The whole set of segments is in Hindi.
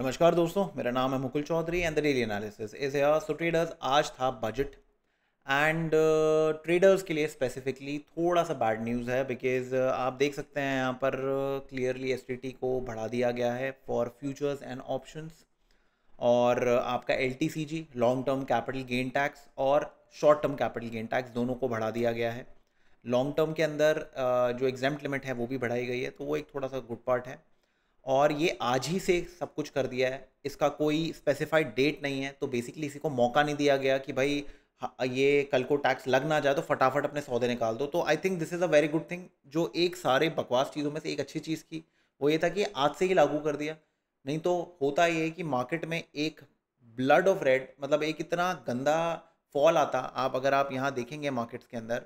नमस्कार दोस्तों मेरा नाम है Mukul Chaudhary and the daily analysis is here so traders आज था बजट एंड ट्रेडर्स के लिए स्पेसिफिकली थोड़ा सा बैड न्यूज़ है बिकॉज uh, आप देख सकते हैं यहाँ पर क्लियरली uh, एस को बढ़ा दिया गया है फॉर फ्यूचर्स एंड ऑप्शंस और uh, आपका L long term capital gain tax और short term capital gain tax दोनों को बढ़ा दिया गया है लॉन्ग टर्म के अंदर जो एग्जाम लिमिट है वो भी बढ़ाई गई है तो वो एक थोड़ा सा गुड पार्ट है और ये आज ही से सब कुछ कर दिया है इसका कोई स्पेसिफाइड डेट नहीं है तो बेसिकली इसी को मौका नहीं दिया गया कि भाई हाँ, ये कल को टैक्स लग ना जाए तो फटाफट अपने सौदे निकाल दो तो I think this is a very good thing जो एक सारे बकवास चीज़ों में से एक अच्छी चीज़ की वो ये था कि आज से ही लागू कर दिया नहीं तो होता ये है कि मार्केट में एक ब्लड ऑफ रेड मतलब एक इतना गंदा फॉल आता आप अगर आप यहाँ देखेंगे मार्केट्स के अंदर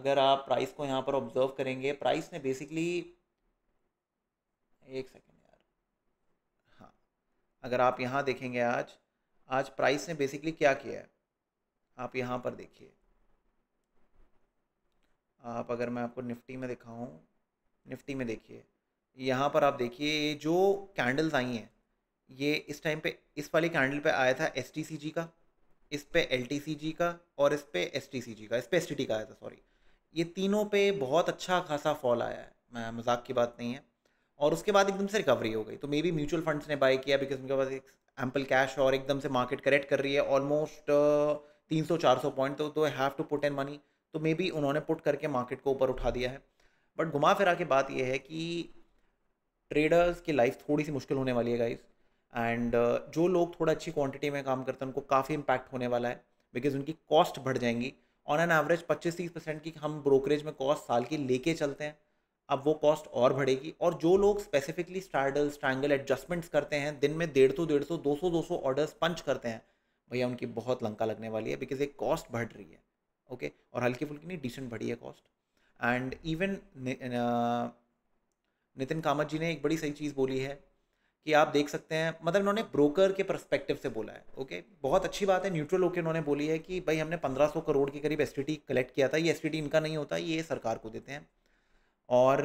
अगर आप प्राइस को यहाँ पर ऑब्जर्व करेंगे प्राइस ने बेसिकली एक सेकेंड यार हाँ अगर आप यहाँ देखेंगे आज आज प्राइस ने बेसिकली क्या किया है आप यहाँ पर देखिए आप अगर मैं आपको निफ्टी में दिखाऊँ निफ्टी में देखिए यहाँ पर आप देखिए ये जो कैंडल्स आई हैं ये इस टाइम पे इस वाली कैंडल पे आया था एस का इस पे एल का और इस पे एस का इस पे एस का आया था सॉरी ये तीनों पे बहुत अच्छा खासा फॉल आया है मैं मजाक की बात नहीं है और उसके बाद एकदम से रिकवरी हो गई तो मे बी म्यूचुअल फंड्स ने बाय किया बिकॉज उनके पास एक एम्पल कैश और एकदम से मार्केट करेक्ट कर रही है ऑलमोस्ट uh, तीन सौ चार सौ पॉइंट तो दो have to put in money तो मे बी तो उन्होंने पुट करके मार्केट को ऊपर उठा दिया है बट घुमा फिरा के बात यह है कि ट्रेडर्स की लाइफ थोड़ी सी मुश्किल होने वाली है गाइज एंड uh, जो लोग थोड़ा अच्छी क्वांटिटी में काम करते हैं उनको काफ़ी इम्पैक्ट होने वाला है बिकॉज उनकी कॉस्ट बढ़ जाएंगी ऑन एन एवरेज पच्चीस तीस परसेंट की हम ब्रोकरेज में कॉस्ट साल की लेके चलते हैं अब वो कॉस्ट और बढ़ेगी और जो लोग स्पेसिफिकली स्टार्डल्स स्ट्रैंगल एडजस्टमेंट्स करते हैं दिन में डेढ़ सौ डेढ़ सौ दो सौ दो सौ ऑर्डर्स पंच करते हैं भैया उनकी बहुत लंका लगने वाली है बिकॉज एक कॉस्ट बढ़ रही है ओके okay? और हल्की फुल्की नहीं डिसेंट बढ़ी है cost and even Nitin Kamath ji ने एक बड़ी सही चीज़ बोली है कि आप देख सकते हैं मतलब इन्होंने ब्रोकर के परस्पेक्टिव से बोला है ओके बहुत अच्छी बात है न्यूट्रल होकर इन्होंने बोली है कि भाई हमने पंद्रह सौ करोड़ के करीब एस कलेक्ट किया था ये एस इनका नहीं होता ये सरकार को देते हैं और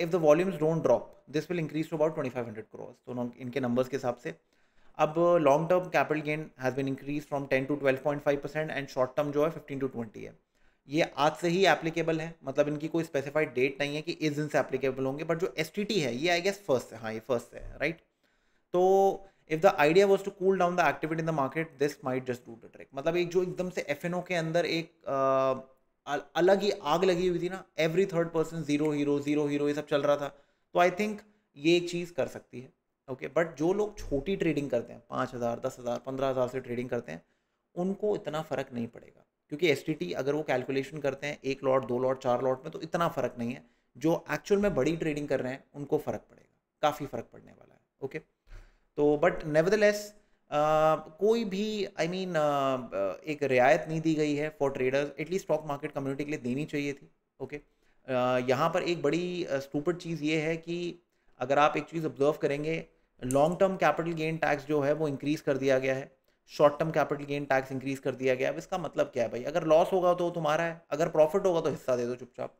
if the volumes don't drop this will increase to about twenty five hundred crores तो इनके नंबर्स के हिसाब से अब long term capital gain has been increase from ten to twelve point five percent and short term जो है फिफ्टीन टू ट्वेंटी है ये आज से ही एप्लीकेबल है मतलब इनकी कोई स्पेसिफाइड डेट नहीं है कि इस दिन से एप्लीकेबल होंगे बट जो एस है ये आई गेस फर्स्ट है हाँ ये फर्स्ट है राइट तो if the idea was to cool down the activity in the market this might just do the trick मतलब एक जो एकदम से एफ के अंदर एक uh, अलग ही आग लगी हुई थी ना every third person zero hero zero hero ये सब चल रहा था तो आई थिंक ये एक चीज़ कर सकती है ओके okay, बट जो लोग छोटी ट्रेडिंग करते हैं पाँच हज़ार दस हज़ार पंद्रह हज़ार से ट्रेडिंग करते हैं उनको इतना फ़र्क नहीं पड़ेगा क्योंकि एस अगर वो कैलकुलेशन करते हैं एक लॉट दो लॉट चार लॉट में तो इतना फ़र्क नहीं है जो एक्चुअल में बड़ी ट्रेडिंग कर रहे हैं उनको फ़र्क पड़ेगा काफ़ी फ़र्क पड़ने वाला है ओके okay? तो बट नेवरदलेस कोई भी आई I मीन mean, एक रियायत नहीं दी गई है for traders at least stock market community के लिए देनी चाहिए थी ओके okay? यहाँ पर एक बड़ी स्टूपड चीज़ ये है कि अगर आप एक चीज़ ऑब्जर्व करेंगे long term capital gain tax जो है वो इंक्रीज़ कर दिया गया है short term capital gain tax increase कर दिया गया है अब इसका मतलब क्या है भाई अगर लॉस होगा तो तुम्हारा है अगर प्रॉफिट होगा तो हिस्सा दे दो चुपचाप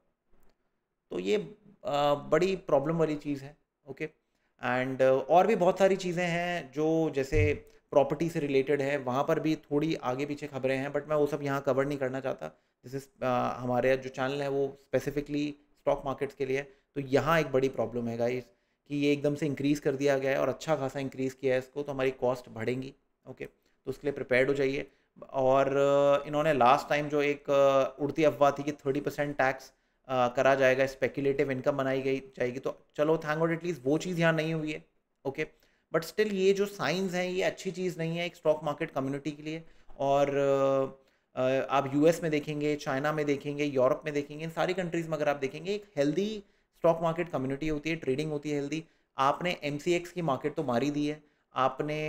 तो ये बड़ी प्रॉब्लम वाली चीज़ है ओके एंड और भी बहुत सारी चीज़ें हैं जो जैसे प्रॉपर्टी से रिलेटेड है वहाँ पर भी थोड़ी आगे पीछे खबरें हैं बट मैं वो सब यहाँ कवर नहीं करना चाहता दिस इज़ uh, हमारे जो चैनल है वो स्पेसिफिकली स्टॉक मार्केट्स के लिए तो यहाँ एक बड़ी प्रॉब्लम है गाइस कि ये एकदम से इंक्रीज़ कर दिया गया है और अच्छा खासा इंक्रीज़ किया है इसको तो हमारी कॉस्ट बढ़ेंगी ओके तो उसके लिए प्रिपेयर्ड हो जाइए और uh, इन्होंने लास्ट टाइम जो एक uh, उड़ती अफवाह थी कि थर्टी परसेंट टैक्स करा जाएगा स्पेकुलेटिव इनकम बनाई गई जाएगी तो चलो थैंक गॉड एटलीस्ट वो चीज़ यहाँ नहीं हुई है ओके okay? बट स्टिल ये जो साइंस हैं ये अच्छी चीज़ नहीं है एक स्टॉक मार्केट कम्युनिटी के लिए और आप यूएस में देखेंगे चाइना में देखेंगे यूरोप में देखेंगे इन सारी कंट्रीज़ में अगर आप देखेंगे एक हेल्दी स्टॉक मार्केट कम्युनिटी होती है ट्रेडिंग होती है हेल्दी आपने एम की मार्केट तो मारी दी है आपने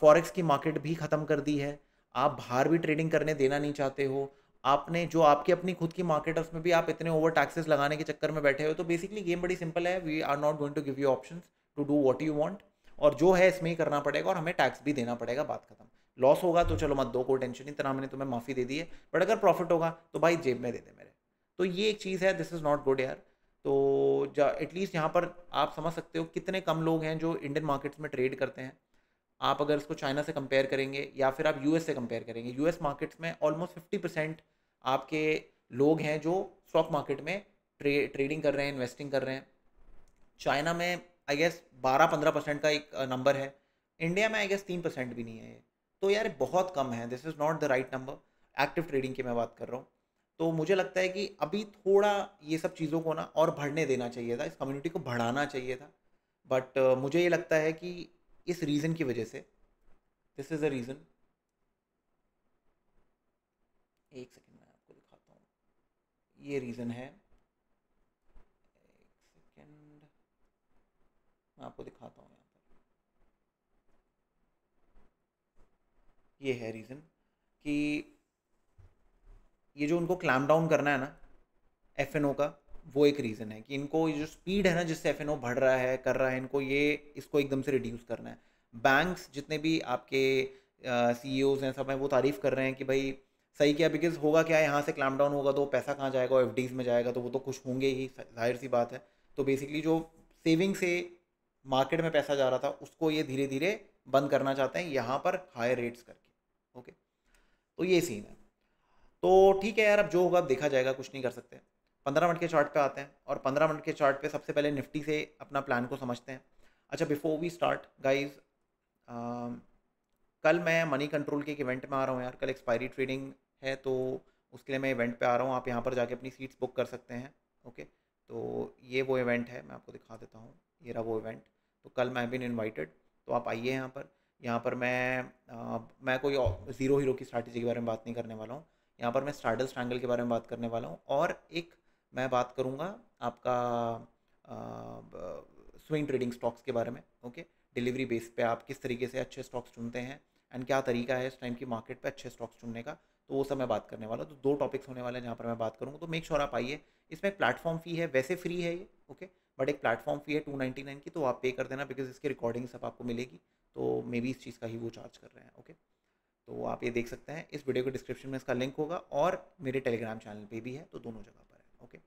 फॉरेक्स की मार्केट भी ख़त्म कर दी है आप बाहर भी ट्रेडिंग करने देना नहीं चाहते हो आपने जो आपकी अपनी खुद की मार्केट है उसमें भी आप इतने ओवर टैक्सेस लगाने के चक्कर में बैठे हो तो बेसिकली गेम बड़ी सिंपल है we are not going to give you options to do what you want और जो है इसमें ही करना पड़ेगा और हमें टैक्स भी देना पड़ेगा बात खत्म लॉस होगा तो चलो मत दो कोई टेंशन नहीं इतना मैंने तुम्हें माफ़ी दे दी है बट अगर प्रॉफिट होगा तो भाई जेब में दे दे मेरे तो ये एक चीज़ है दिस इज़ नॉट गुड यार तो एटलीस्ट यहाँ पर आप समझ सकते हो कितने कम लोग हैं जो इंडियन मार्केट्स में ट्रेड करते हैं आप अगर इसको चाइना से कंपेयर करेंगे या फिर आप यू से कंपेयर करेंगे यू मार्केट्स में ऑलमोस्ट फिफ्टी परसेंट आपके लोग हैं जो स्टॉक मार्केट में ट्रे ट्रेडिंग कर रहे हैं इन्वेस्टिंग कर रहे हैं चाइना में आई गेस बारह पंद्रह परसेंट का एक नंबर uh, है इंडिया में आई गेस तीन परसेंट भी नहीं है ये तो यार बहुत कम है this is not the right number active trading की मैं बात कर रहा हूँ तो मुझे लगता है कि अभी थोड़ा ये सब चीज़ों को ना और बढ़ने देना चाहिए था इस कम्युनिटी को बढ़ाना चाहिए था बट uh, मुझे ये लगता है कि इस रीज़न की वजह से दिस इज़ अ रीज़न एक सेकेंड मैं आपको दिखाता हूँ ये रीज़न है मैं आपको दिखाता हूँ यहाँ पर ये है रीज़न कि ये जो उनको क्लैम डाउन करना है ना एफ का वो एक रीज़न है कि इनको ये जो स्पीड है ना जिससे एफ बढ़ रहा है कर रहा है इनको ये इसको एकदम से रिड्यूस करना है बैंक्स जितने भी आपके सी uh, e हैं सब हैं वो तारीफ़ कर रहे हैं कि भाई सही क्या बिकॉज होगा क्या यहाँ से क्लैम डाउन होगा तो पैसा कहाँ जाएगा एफ में जाएगा तो वो तो खुश होंगे ही जाहिर सी बात है तो बेसिकली जो सेविंग से मार्केट में पैसा जा रहा था उसको ये धीरे धीरे बंद करना चाहते हैं यहाँ पर हायर रेट्स करके ओके तो ये सीन है तो ठीक है यार अब जो होगा देखा जाएगा कुछ नहीं कर सकते पंद्रह मिनट के चार्ट पे आते हैं और पंद्रह मिनट के चार्ट पे सबसे पहले निफ्टी से अपना प्लान को समझते हैं अच्छा बिफोर वी स्टार्ट गाइज कल मैं मनी कंट्रोल के एक इवेंट में आ रहा हूँ यार कल एक्सपायरी ट्रेडिंग है तो उसके लिए मैं इवेंट पे आ रहा हूँ आप यहाँ पर जाके अपनी सीट्स बुक कर सकते हैं ओके तो ये वो इवेंट है मैं आपको दिखा देता हूँ ये रहा वो इवेंट तो कल मैं बिन इन्वाइटेड तो आप आइए यहाँ पर यहाँ पर मैं आ, मैं कोई ज़ीरो हीरो की स्ट्रैटेजी के बारे में बात नहीं करने वाला हूँ यहाँ पर मैं स्टार्डल स्ट्रैंगल के बारे में बात करने वाला हूँ और एक मैं बात करूँगा आपका स्विंग ट्रेडिंग स्टॉक्स के बारे में ओके डिलीवरी बेस पे आप किस तरीके से अच्छे स्टॉक्स चुनते हैं एंड क्या तरीका है इस टाइम की मार्केट पे अच्छे स्टॉक्स चुनने का तो वो सब मैं बात करने वाला हूँ तो दो टॉपिक्स होने वाले हैं जहाँ पर मैं बात करूँगा तो मेक श्योर आप आइए इसमें एक प्लेटफॉर्म फ़ी है वैसे फ्री है ये ओके बट एक प्लेटफॉर्म फी है टू नाइनटी नाइन की तो आप पे कर देना बिकॉज इसकी रिकॉर्डिंग सब आपको मिलेगी तो मे बी इस चीज़ का ही वो चार्ज कर रहे हैं ओके तो आप ये देख सकते हैं इस वीडियो के डिस्क्रिप्शन में इसका लिंक होगा और मेरे टेलीग्राम चैनल पे भी है तो दोनों जगह पर है ओके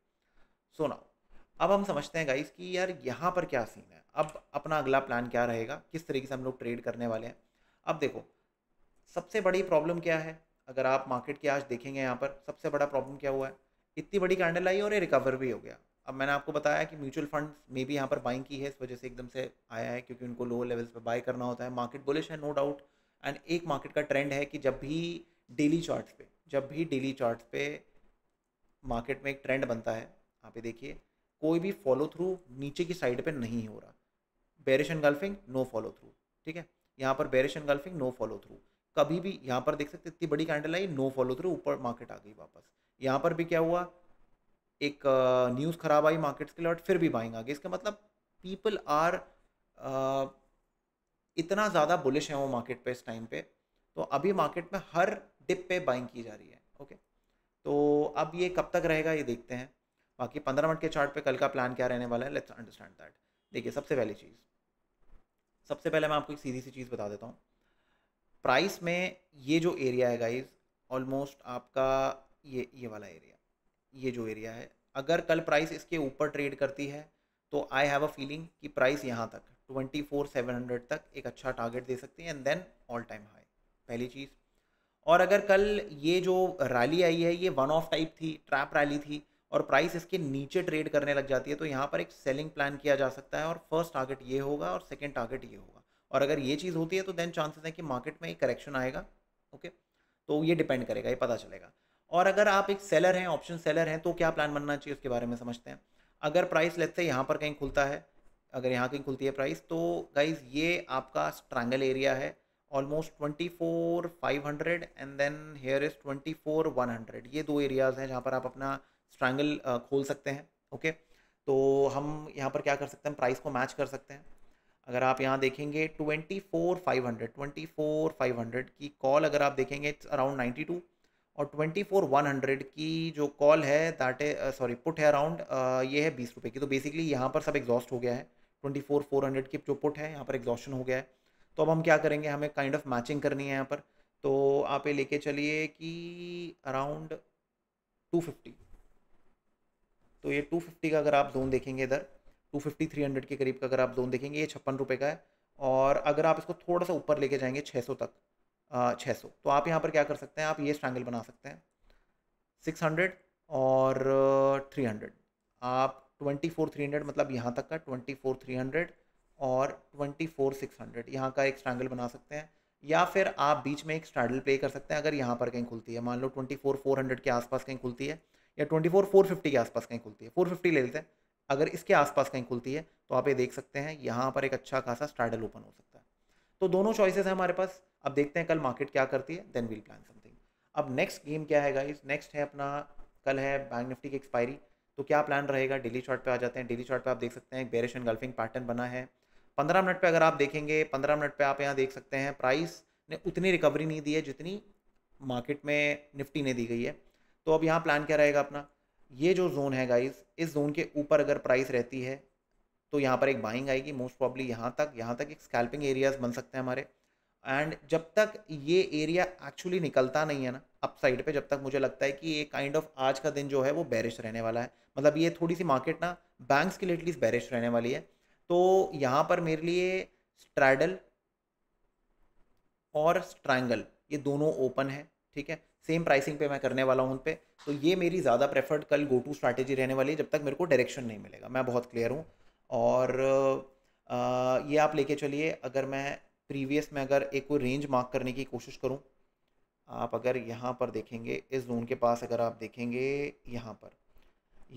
सो नाउ अब हम समझते हैं गाइस कि यार यहाँ पर क्या सीन है अब अपना अगला प्लान क्या रहेगा किस तरीके से हम लोग ट्रेड करने वाले हैं अब देखो सबसे बड़ी प्रॉब्लम क्या है अगर आप मार्केट की आज देखेंगे यहाँ पर सबसे बड़ा प्रॉब्लम क्या हुआ है इतनी बड़ी कैंडल आई और ये रिकवर भी हो गया अब मैंने आपको बताया कि म्यूचुअल फंड मे भी यहाँ पर बाइंग की है इस वजह से एकदम से आया है क्योंकि उनको लो लेवल्स पर बाय करना होता है मार्केट बुलिश है नो डाउट एंड एक मार्केट का ट्रेंड है कि जब भी डेली चार्ट्स पे जब भी डेली चार्ट्स पे मार्केट में एक ट्रेंड बनता है यहाँ पे देखिए कोई भी फॉलो थ्रू नीचे की साइड पे नहीं हो रहा bearish engulfing no follow through ठीक है यहाँ पर bearish engulfing no follow through कभी भी यहाँ पर देख सकते इतनी बड़ी कैंडल आई नो फॉलो थ्रू ऊपर मार्केट आ गई वापस यहाँ पर भी क्या हुआ एक न्यूज़ ख़राब आई मार्केट्स के लिए और फिर भी बाइंग आ गई इसका मतलब पीपल आर इतना ज़्यादा बुलिश है वो मार्केट पे इस टाइम पे तो अभी मार्केट में हर डिप पे बाइंग की जा रही है ओके तो अब ये कब तक रहेगा ये देखते हैं बाकी पंद्रह मिनट के चार्ट पे कल का प्लान क्या रहने वाला है लेट्स अंडरस्टैंड दैट देखिए सबसे पहली चीज़ सबसे पहले मैं आपको एक सीधी सी चीज़ बता देता हूँ प्राइस में ये जो एरिया है गाइज ऑलमोस्ट आपका ये ये वाला एरिया ये जो एरिया है अगर कल प्राइस इसके ऊपर ट्रेड करती है तो आई हैव अ फीलिंग कि प्राइस यहाँ तक ट्वेंटी फोर सेवन हंड्रेड तक एक अच्छा टारगेट दे सकते हैं and then all time high पहली चीज़ और अगर कल ये जो रैली आई है ये वन ऑफ टाइप थी ट्रैप रैली थी और प्राइस इसके नीचे ट्रेड करने लग जाती है तो यहाँ पर एक सेलिंग प्लान किया जा सकता है और फर्स्ट टारगेट ये होगा और सेकेंड टारगेट ये होगा और अगर ये चीज़ होती है तो देन चांसेस हैं कि मार्केट में एक करेक्शन आएगा ओके तो ये डिपेंड करेगा ये पता चलेगा और अगर आप एक सेलर हैं ऑप्शन सेलर हैं तो क्या प्लान बनना चाहिए उसके बारे में समझते हैं अगर प्राइस लेते से यहाँ पर कहीं खुलता है अगर यहाँ कहीं खुलती है प्राइस तो गाइज ये आपका स्ट्रैंगल एरिया है almost twenty four five hundred and then here is twenty four one hundred ये दो एरियाज़ हैं जहाँ पर आप अपना स्ट्रैंगल खोल सकते हैं ओके तो हम यहाँ पर क्या कर सकते हैं प्राइस को मैच कर सकते हैं अगर आप यहाँ देखेंगे twenty four five hundred twenty four five hundred की कॉल अगर आप देखेंगे इट्स अराउंड नाइन्टी टू और ट्वेंटी फोर वन हंड्रेड की जो कॉल है दैट सॉरी पुट है अराउंड uh, ये है बीस रुपये की तो बेसिकली यहाँ पर सब एग्जॉस्ट हो गया है ट्वेंटी फोर फोर हंड्रेड की जो पुट है यहाँ पर एग्जॉस्टन हो गया है तो अब हम क्या करेंगे हमें काइंड ऑफ मैचिंग करनी है यहाँ पर तो आप ये लेके चलिए कि अराउंड टू फिफ्टी तो ये टू फिफ्टी का अगर आप जोन देखेंगे इधर टू फिफ्टी थ्री हंड्रेड के करीब का अगर आप जोन देखेंगे ये छप्पन रुपये का है और अगर आप इसको थोड़ा सा ऊपर लेके जाएंगे छः सौ तक छः सौ तो आप यहाँ पर क्या कर सकते हैं आप ये स्ट्रैंगल बना सकते हैं सिक्स हंड्रेड और थ्री हंड्रेड आप ट्वेंटी फोर थ्री हंड्रेड मतलब यहाँ तक का ट्वेंटी फोर थ्री हंड्रेड और ट्वेंटी फोर सिक्स हंड्रेड यहाँ का एक स्ट्रैंगल बना सकते हैं या फिर आप बीच में एक स्ट्रैडल प्ले कर सकते हैं अगर यहाँ पर कहीं खुलती है मान लो ट्वेंटी फोर फोर हंड्रेड के आसपास कहीं खुलती है या ट्वेंटी फोर फोर फिफ्टी के आसपास कहीं खुलती है फोर फिफ्टी ले लेते हैं अगर इसके आसपास कहीं खुलती है तो आप ये देख सकते हैं यहाँ पर एक अच्छा खासा स्ट्रैडल ओपन हो सकता है तो दोनों चॉइसेस हैं हमारे पास अब देखते हैं कल मार्केट क्या करती है देन वील प्लान समथिंग अब नेक्स्ट गेम क्या है गाइज नेक्स्ट है अपना कल है बैंक निफ्टी की एक्सपायरी तो क्या प्लान रहेगा डेली शॉर्ट पे आ जाते हैं डेली शॉर्ट पे आप देख सकते हैं बेरिश एंड गल्फिंग पैटर्न बना है पंद्रह मिनट पे अगर आप देखेंगे पंद्रह मिनट पे आप यहाँ देख सकते हैं प्राइस ने उतनी रिकवरी नहीं दी है जितनी मार्केट में निफ्टी ने दी गई है तो अब यहाँ प्लान क्या रहेगा अपना ये जो जोन है गाइज इस जोन के ऊपर अगर प्राइस रहती है तो यहाँ पर एक बाइंग आएगी मोस्ट प्रॉब्ली यहाँ तक यहाँ तक एक स्कैल्पिंग एरियाज बन सकते हैं हमारे एंड जब तक ये एरिया एक्चुअली निकलता नहीं है ना अप साइड पे जब तक मुझे लगता है कि ये काइंड ऑफ आज का दिन जो है वो बैरिश रहने वाला है मतलब ये थोड़ी सी मार्केट ना बैंक्स के लिए एटलीस्ट बैरिश रहने वाली है तो यहाँ पर मेरे लिए स्ट्रैडल और स्ट्रैंगल ये दोनों ओपन है ठीक है सेम प्राइसिंग पे मैं करने वाला हूँ उन पर तो ये मेरी ज़्यादा प्रेफर्ड कल गो टू स्ट्रैटेजी रहने वाली है जब तक मेरे को डायरेक्शन नहीं मिलेगा मैं बहुत क्लियर हूँ और आ, ये आप लेके चलिए अगर मैं प्रीवियस में अगर एक कोई रेंज मार्क करने की कोशिश करूँ आप अगर यहाँ पर देखेंगे इस जोन के पास अगर आप देखेंगे यहाँ पर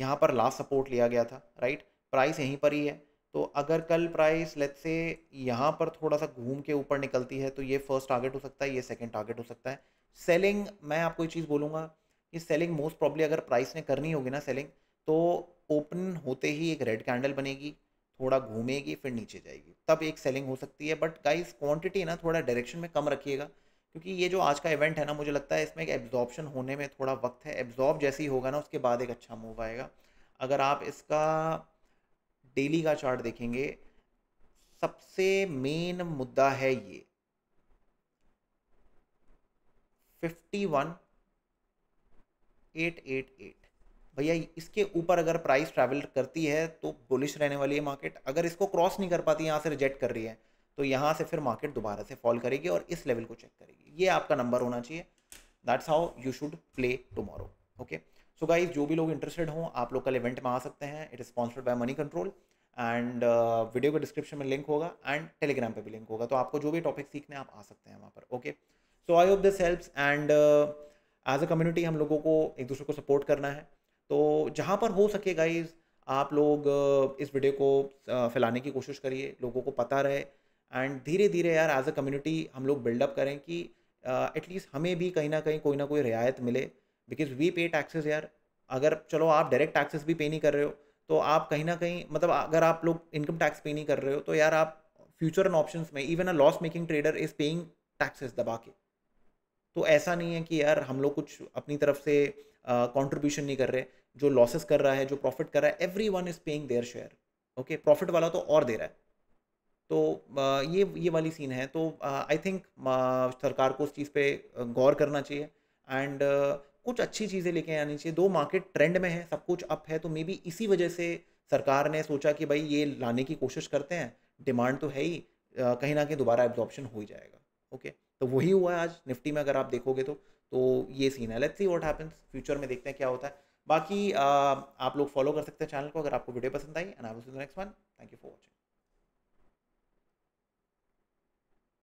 यहाँ पर लास्ट सपोर्ट लिया गया था राइट प्राइस यहीं पर ही है तो अगर कल प्राइस लेट से यहाँ पर थोड़ा सा घूम के ऊपर निकलती है तो ये फर्स्ट टारगेट हो सकता है ये सेकंड टारगेट हो सकता है सेलिंग मैं आपको एक चीज़ बोलूँगा कि सेलिंग मोस्ट प्रॉब्ली अगर प्राइस ने करनी होगी ना सेलिंग तो ओपन होते ही एक रेड कैंडल बनेगी थोड़ा घूमेगी फिर नीचे जाएगी तब एक सेलिंग हो सकती है बट गाइस क्वांटिटी ना थोड़ा डायरेक्शन में कम रखिएगा क्योंकि ये जो आज का इवेंट है ना मुझे लगता है इसमें एक एब्जॉर्बशन होने में थोड़ा वक्त है एब्जॉर्ब जैसे ही होगा ना उसके बाद एक अच्छा मूव आएगा अगर आप इसका डेली का चार्ट देखेंगे सबसे मेन मुद्दा है ये fifty one eight eight eight भैया इसके ऊपर अगर प्राइस ट्रैवल करती है तो बुलिश रहने वाली है मार्केट अगर इसको क्रॉस नहीं कर पाती यहाँ से रिजेक्ट कर रही है तो यहाँ से फिर मार्केट दोबारा से फॉल करेगी और इस लेवल को चेक करेगी ये आपका नंबर होना चाहिए that's how you should play tomorrow okay so guys जो भी लोग इंटरेस्टेड हों आप लोग कल इवेंट में आ सकते हैं it is sponsored by Moneycontrol and video के डिस्क्रिप्शन में लिंक होगा एंड टेलीग्राम पे भी लिंक होगा तो आपको जो भी टॉपिक सीखने आप आ सकते हैं वहाँ पर okay so I hope this helps and as a community हम लोगों को एक दूसरे को सपोर्ट करना है तो जहाँ पर हो सके गाइज आप लोग इस वीडियो को फैलाने की कोशिश करिए लोगों को पता रहे एंड धीरे धीरे यार एज अ कम्युनिटी हम लोग बिल्डअप करें कि एटलीस्ट uh, हमें भी कहीं ना कहीं कोई ना कोई रियायत मिले बिकॉज वी पे टैक्सेस यार अगर चलो आप डायरेक्ट टैक्सेस भी पे नहीं कर रहे हो तो आप कहीं ना कहीं मतलब अगर आप लोग इनकम टैक्स पे नहीं कर रहे हो तो यार आप फ्यूचर एंड ऑप्शन में even a loss making trader is paying taxes दबा के तो ऐसा नहीं है कि यार हम लोग कुछ अपनी तरफ से कॉन्ट्रीब्यूशन uh, नहीं कर रहे जो लॉसेस कर रहा है जो प्रॉफिट कर रहा है everyone is paying their share okay profit वाला तो और दे रहा है तो uh, ये ये वाली सीन है तो आई uh, थिंक सरकार को उस चीज़ पे गौर करना चाहिए एंड कुछ अच्छी चीज़ें लेके आनी चाहिए दो मार्केट ट्रेंड में है सब कुछ अप है तो मे बी इसी वजह से सरकार ने सोचा कि भाई ये लाने की कोशिश करते हैं डिमांड तो है ही कहीं ना कहीं दोबारा एब्जॉर्प्शन हो ही जाएगा ओके तो वही हुआ है आज निफ्टी में अगर आप देखोगे तो तो ये सीन है let's see what happens future में देखते हैं क्या होता है बाकी आप लोग फॉलो कर सकते हैं चैनल को अगर आपको वीडियो पसंद आई and I will see next one thank you for watching